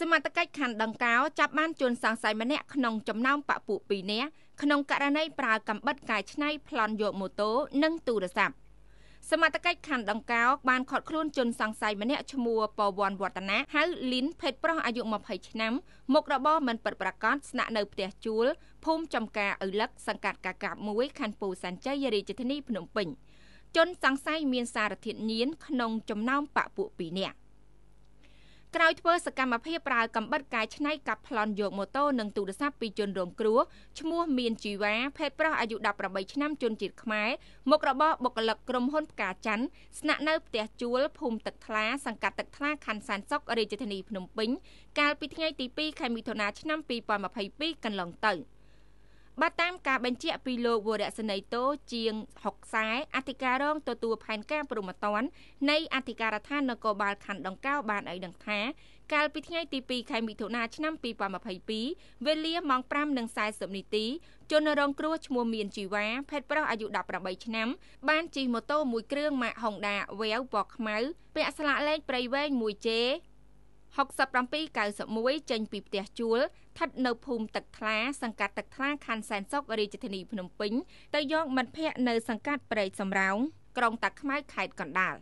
សមត្ថកិច្ចខណ្ឌដង្កោចាប់បានជនសង្ស័យម្នាក់ក្នុងចំណោមបពុពីរនាក់ក្នុងករណីប្រើកាំបិតកែច្នៃប្លន់យកម៉ូតូនិងទូរស័ព្ទសមត្ថកិច្ចខណ្ឌដង្កោបានឃាត់ខ្លួនជនសង្ស័យម្នាក់ឈ្មោះពវ័នវឌ្ឍនាហៅលីន ភេទប្រុសអាយុ20ឆ្នាំមុខរបរមិនពិតប្រាកដស្នាក់នៅផ្ទះជួលភូមិចំការឪលឹក សង្កាត់កាកាប1ខណ្ឌពោធិ៍សែនជ័យរាជធានីភ្នំពេញជនសង្ស័យមានសារធាតុញៀនក្នុងចំណោមបពុពីរនាក់ក្រោយធ្វើសកម្មភាពប្រើកំបិតកែច្នៃកាប់ប្លន់យកម៉ូតូនិងទូរស័ព្ទពីជនរងគ្រោះឈ្មោះមានជីវ៉ាភេទប្រុសអាយុ18ឆ្នាំជនជាតិខ្មែរមុខរបរបុគ្គលិកក្រុមហ៊ុនផ្កាច័ន្ទស្នាក់នៅផ្ទះជួលភូមិទឹកថ្លាសង្កាត់ទឹកថ្លាខណ្ឌសានសុករាជធានីភ្នំពេញកាលពីថ្ងៃទី2ខែមិថុនាឆ្នាំ2022កន្លងទៅ។បាទតាមការបញ្ជាក់ពីលោកវរៈសនីតូជាង60ខ្សែអធិការរងទទួលផែនការព្រមត្តននៃអធិការដ្ឋាននគរបាលខណ្ឌដង្កោ បានឲ្យដឹងថា កាលពីថ្ងៃទី2ខែមិថុនាឆ្នាំ2022វេលាម៉ោង5:40នាទី ជនរងគ្រោះឈ្មោះមានជីវ៉ាភេទប្រុសអាយុ18ឆ្នាំ បានជិះម៉ូតូមួយគ្រឿងម៉ាក Honda Veil ពណ៌ខ្មៅពាក់ស្លាកលេខព្រៃវែង 1J 6791ចេញពីផ្ទះជួលស្ថិតនៅភូមិទឹកថ្លាសង្កាត់ទឹកថ្លាខណ្ឌសែនសុខរាជធានីភ្នំពេញទៅយកមិត្តភ័ក្តិនៅសង្កាត់ព្រែកសំរោងក្រុងតាខ្មៅខេត្តកណ្ដាល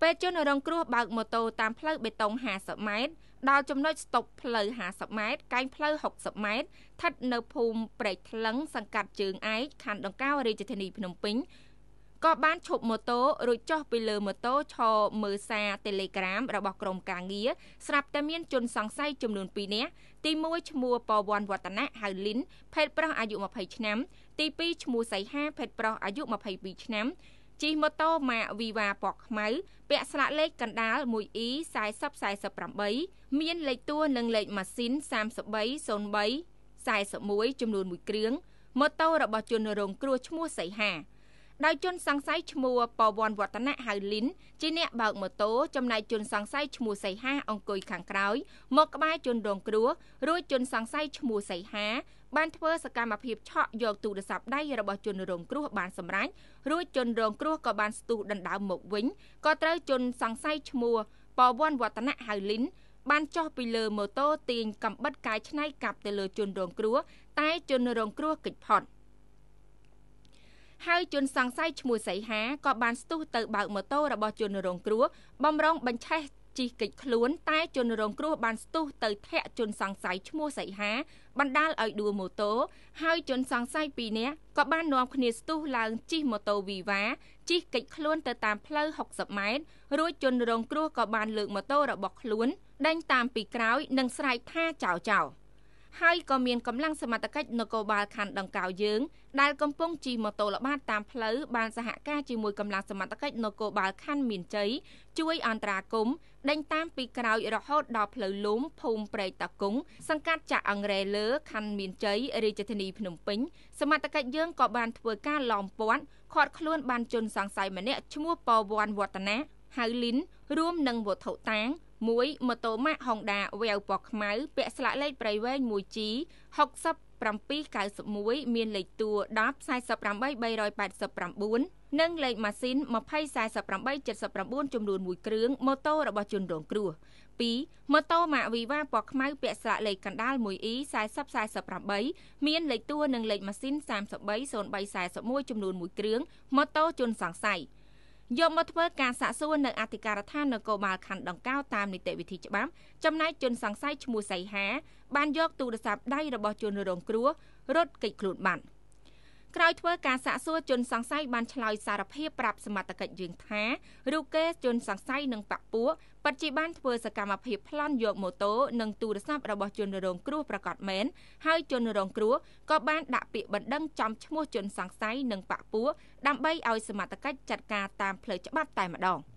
ពេលជនរងគ្រោះបើកម៉ូតូតាមផ្លូវបេតុង50ម៉ែត្រដល់ចំណុចស្តុបផ្លូវ50ម៉ែត្រកែងផ្លូវ60ម៉ែត្រស្ថិតនៅភូមិព្រែកថ្លឹងសង្កាត់ជើងឯកខណ្ឌដង្កោរាជធានីភ្នំពេញក៏បានឈប់ម៉ូតូរួចចុះពីលើម៉ូតូឈរមើលសារ Telegram របស់ក្រុមការងារស្រាប់តែមាន ជនសង្ស័យចំនួន2នាក់ទី1ឈ្មោះពវ័នវឌ្ឍនៈហៅលីនភេទប្រុសអាយុ20ឆ្នាំ ទី2ឈ្មោះសីហាភេទប្រុសអាយុ22ឆ្នាំជិះម៉ូតូម៉ាក Viva ពណ៌ខ្មៅពាក់ស្លាកលេខកណ្ដាល 1E4048 មានលេខតួនិងលេខម៉ាស៊ីន3303 41ចំនួន1គ្រឿងម៉ូតូរបស់ជនរងគ្រោះឈ្មោះសីហាដោយជនសង្ស័យឈ្មោះពវ័នវឌ្ឍនៈហៅលីនជាអ្នកបើកម៉ូតូចំណែកជនសង្ស័យឈ្មោះសីហាអង្គុយខាងក្រោយមកក្បែរជន រងគ្រោះរួចជន សង្ស័យឈ្មោះសីហា បានធ្វើសកម្មភាពឆក់យកទូរស័ព្ទដៃរបស់ជនរងគ្រោះបានសម្រេចរួចជនរងគ្រោះក៏បានស្ទុះដណ្ដើមមកវិញក៏ត្រូវជន សង្ស័យឈ្មោះពវ័នវឌ្ឍនៈហៅលីនបានចុះពីលើម៉ូតូទាញកំបិតកាយឆ្នៃកាប់ទៅលើជនរងគ្រោះតែជនរងគ្រោះគេចផុត។ហើយជនសង្ស័យឈ្មោះសីហាក៏បានស្ទុះទៅបើកម៉ូតូរបស់ជនរងគ្រោះបំរុងបញ្ឆេះជីកិច្ចខ្លួនតែជនរងគ្រោះបានស្ទុះទៅធាក់ជនសង្ស័យឈ្មោះសីហាបណ្ដាលឲ្យដួលម៉ូតូហើយជនសង្ស័យពីរនាក់ក៏បាននាំ គ្នាស្ទុះឡើងជិះម៉ូតូវីវ៉ាជិះកិច្ចខ្លួនទៅតាមផ្លូវ60ម៉ែត្ររួចជនរងគ្រោះក៏បានលើកម៉ូតូរបស់ខ្លួនដេញតាមពីក្រោយ និងស្រែកថាចៅចៅហើយក៏មានកម្លាំងសមត្ថកិច្ចនគរបាលខណ្ឌដង្កោយើង ដែលកំពុងជិះម៉ូតូល្បាតតាមផ្លូវបានសហការជាមួយកម្លាំងសមត្ថកិច្ចនគរបាលខណ្ឌមានជ័យជួយ អន្តរាគមន៍ដេញតាមពីក្រោយរហូតដល់ផ្លូវលំភូមិព្រែកតាគង់សង្កាត់ចាក់អង្រែលើខណ្ឌមានជ័យរាជធានីភ្នំពេញ សមត្ថកិច្ចយើងក៏បានធ្វើការឡោមព័ទ្ធឃាត់ខ្លួនបានជនសង្ស័យម្នាក់ឈ្មោះពវ័នវឌ្ឍនាហៅលីនរួមនឹងវត្ថុតាង1ម៉ូតូម៉ាក Honda Veil ពណ៌ខ្មៅពាក់ស្លាកលេខប្រៃវែង 1G 6791មានលេខតួ1048389និងលេខម៉ាស៊ីន204879ចំនួន1គ្រឿងម៉ូតូរបស់ជនរងគ្រោះ2ម៉ូតូម៉ាក Viva ពណ៌ខ្មៅពាក់ស្លាកលេខកណ្ដាល 1E 4048មានលេខតួនិងលេខម៉ាស៊ីន330341ចំនួន1គ្រឿងម៉ូតូជនសង្ស័យ3យកមកធ្វើការសាកសួរនៅអធិការដ្ឋាននគរបាលខណ្ឌដង្កោតាមនីតិវិធីច្បាប់ចំណែកជនសង្ស័យឈ្មោះសីហាបានយកទូរស័ព្ទដៃរបស់ជនរងគ្រោះរត់គេចខ្លួនបាត់។ក្រោយធ្វើការសាកសួរជនសង្ស័យបានឆ្លើយសារភាពប្រាប់សមត្ថកិច្ចយើងថារូកេជនសង្ស័យនិងប៉ាក់ពួកពិតជាបានធ្វើសកម្មភាពប្លន់យកម៉ូតូនិងទូរស័ព្ទរបស់ជនរងគ្រោះប្រកាសមែនហើយជនរងគ្រោះក៏បានដាក់ពាក្យបណ្ដឹងចំឈ្មោះជនសង្ស័យនិងប៉ាក់ពួកដើម្បីឲ្យសមត្ថកិច្ចចាត់ការតាមផ្លូវច្បាប់តែម្ដង។